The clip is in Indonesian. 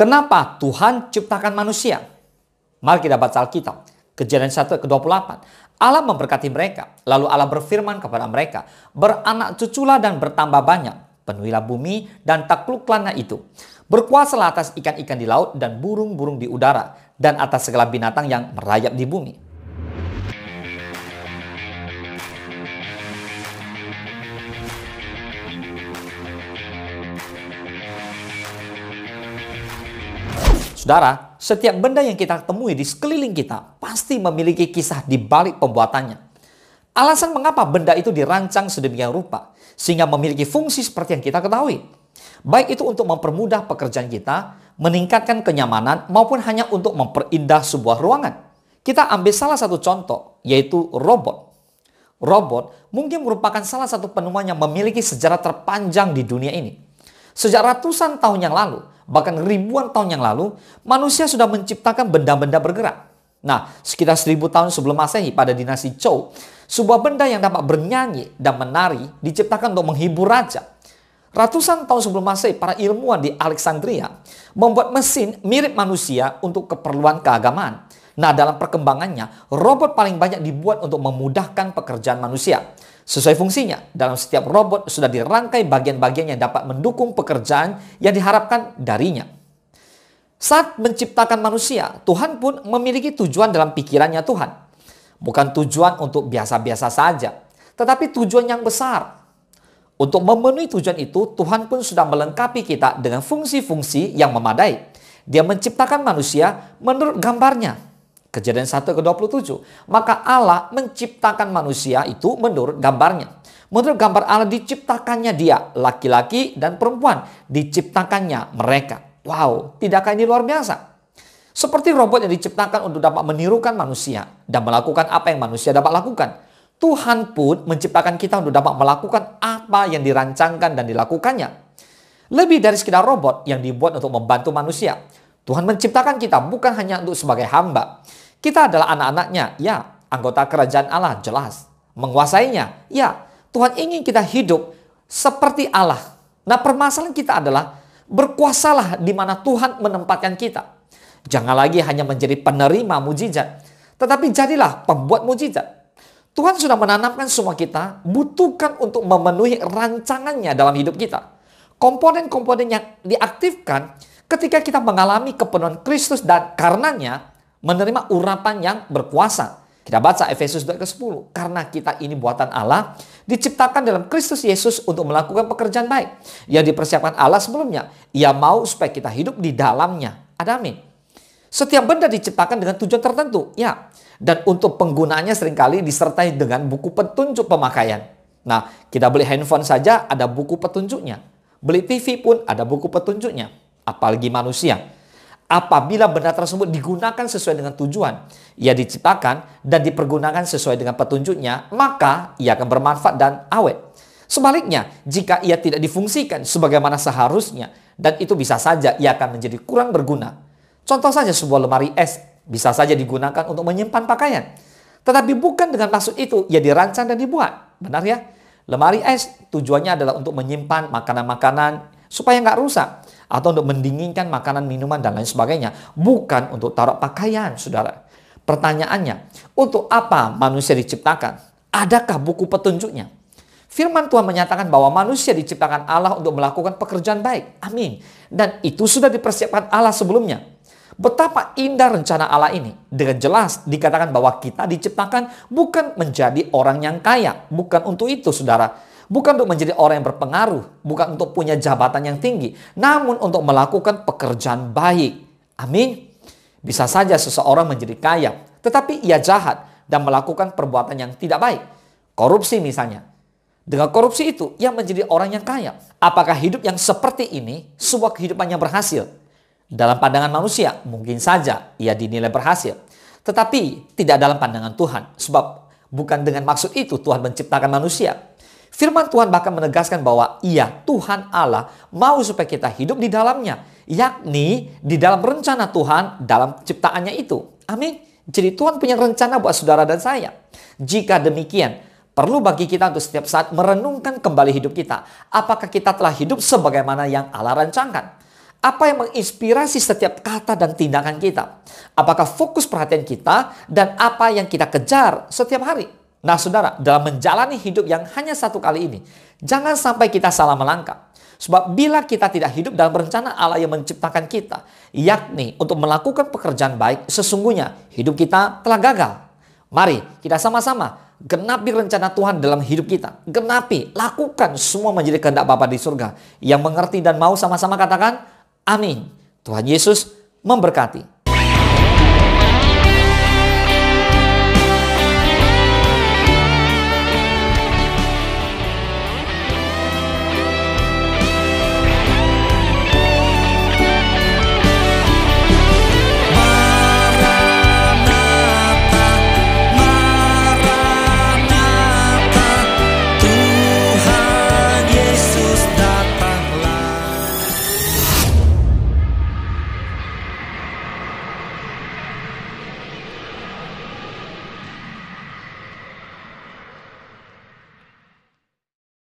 Kenapa Tuhan ciptakan manusia? Mari kita baca Alkitab. Kejadian 1 ke 28. Allah memberkati mereka. Lalu Allah berfirman kepada mereka. Beranak cuculah dan bertambah banyak. Penuhilah bumi dan taklukkanlah itu. Berkuasalah atas ikan-ikan di laut dan burung-burung di udara. Dan atas segala binatang yang merayap di bumi. Saudara, setiap benda yang kita temui di sekeliling kita pasti memiliki kisah di balik pembuatannya. Alasan mengapa benda itu dirancang sedemikian rupa sehingga memiliki fungsi seperti yang kita ketahui. Baik itu untuk mempermudah pekerjaan kita, meningkatkan kenyamanan maupun hanya untuk memperindah sebuah ruangan. Kita ambil salah satu contoh yaitu robot. Robot mungkin merupakan salah satu penemuan yang memiliki sejarah terpanjang di dunia ini. Sejak ratusan tahun yang lalu, bahkan ribuan tahun yang lalu, manusia sudah menciptakan benda-benda bergerak. Nah, sekitar seribu tahun sebelum masehi pada dinasti Chou, sebuah benda yang dapat bernyanyi dan menari diciptakan untuk menghibur raja. Ratusan tahun sebelum masehi, para ilmuwan di Alexandria membuat mesin mirip manusia untuk keperluan keagamaan. Nah, dalam perkembangannya, robot paling banyak dibuat untuk memudahkan pekerjaan manusia. Sesuai fungsinya, dalam setiap robot sudah dirangkai bagian-bagian yang dapat mendukung pekerjaan yang diharapkan darinya. Saat menciptakan manusia, Tuhan pun memiliki tujuan dalam pikirannya Tuhan. Bukan tujuan untuk biasa-biasa saja, tetapi tujuan yang besar. Untuk memenuhi tujuan itu, Tuhan pun sudah melengkapi kita dengan fungsi-fungsi yang memadai. Dia menciptakan manusia menurut gambarnya Kejadian 1 ke 27. Maka Allah menciptakan manusia itu menurut gambarnya. Menurut gambar Allah diciptakannya dia, laki-laki dan perempuan. Diciptakannya mereka. Wow, tidakkah ini luar biasa? Seperti robot yang diciptakan untuk dapat menirukan manusia dan melakukan apa yang manusia dapat lakukan. Tuhan pun menciptakan kita untuk dapat melakukan apa yang dirancangkan dan dilakukannya. Lebih dari sekedar robot yang dibuat untuk membantu manusia. Tuhan menciptakan kita bukan hanya untuk sebagai hamba, kita adalah anak-anaknya, ya. Anggota kerajaan Allah, jelas. Menguasainya, ya. Tuhan ingin kita hidup seperti Allah. Nah permasalahan kita adalah berkuasalah di mana Tuhan menempatkan kita. Jangan lagi hanya menjadi penerima mujizat, tetapi jadilah pembuat mujizat. Tuhan sudah menanamkan semua kita butuhkan untuk memenuhi rancangannya dalam hidup kita. Komponen-komponen yang diaktifkan ketika kita mengalami kepenuhan Kristus dan karenanya menerima urapan yang berkuasa. Kita baca Efesus 2 ke-10. Karena kita ini buatan Allah, diciptakan dalam Kristus Yesus untuk melakukan pekerjaan baik. Yang dipersiapkan Allah sebelumnya. Ia mau supaya kita hidup di dalamnya. Ada amin. Setiap benda diciptakan dengan tujuan tertentu. Ya, dan untuk penggunaannya seringkali disertai dengan buku petunjuk pemakaian. Nah, kita beli handphone saja ada buku petunjuknya. Beli TV pun ada buku petunjuknya. Apalagi manusia apabila benda tersebut digunakan sesuai dengan tujuan ia diciptakan dan dipergunakan sesuai dengan petunjuknya, maka ia akan bermanfaat dan awet. Sebaliknya, jika ia tidak difungsikan sebagaimana seharusnya dan itu bisa saja ia akan menjadi kurang berguna. Contoh saja sebuah lemari es bisa saja digunakan untuk menyimpan pakaian. Tetapi bukan dengan maksud itu ia dirancang dan dibuat. Benar ya? Lemari es tujuannya adalah untuk menyimpan makanan-makanan supaya nggak rusak atau untuk mendinginkan makanan, minuman, dan lain sebagainya. Bukan untuk taruh pakaian, saudara. Pertanyaannya, untuk apa manusia diciptakan? Adakah buku petunjuknya? Firman Tuhan menyatakan bahwa manusia diciptakan Allah untuk melakukan pekerjaan baik. Amin. Dan itu sudah dipersiapkan Allah sebelumnya. Betapa indah rencana Allah ini. Dengan jelas dikatakan bahwa kita diciptakan bukan menjadi orang yang kaya. Bukan untuk itu, saudara. Bukan untuk menjadi orang yang berpengaruh, bukan untuk punya jabatan yang tinggi, namun untuk melakukan pekerjaan baik. Amin. Bisa saja seseorang menjadi kaya, tetapi ia jahat dan melakukan perbuatan yang tidak baik. Korupsi misalnya. Dengan korupsi itu, ia menjadi orang yang kaya. Apakah hidup yang seperti ini sebuah kehidupan yang berhasil? Dalam pandangan manusia, mungkin saja ia dinilai berhasil. Tetapi tidak dalam pandangan Tuhan. Sebab bukan dengan maksud itu Tuhan menciptakan manusia. Firman Tuhan bahkan menegaskan bahwa ia Tuhan Allah mau supaya kita hidup di dalamnya. Yakni di dalam rencana Tuhan dalam ciptaannya itu. Amin. Jadi Tuhan punya rencana buat saudara dan saya. Jika demikian, perlu bagi kita untuk setiap saat merenungkan kembali hidup kita. Apakah kita telah hidup sebagaimana yang Allah rancangkan? Apa yang menginspirasi setiap kata dan tindakan kita? Apakah fokus perhatian kita dan apa yang kita kejar setiap hari? Nah saudara, dalam menjalani hidup yang hanya satu kali ini, jangan sampai kita salah melangkah. Sebab bila kita tidak hidup dalam rencana Allah yang menciptakan kita, yakni untuk melakukan pekerjaan baik, sesungguhnya hidup kita telah gagal. Mari kita sama-sama genapi rencana Tuhan dalam hidup kita. Genapi, lakukan semua menjadi kehendak Bapa di surga. Yang mengerti dan mau sama-sama katakan, amin. Tuhan Yesus memberkati.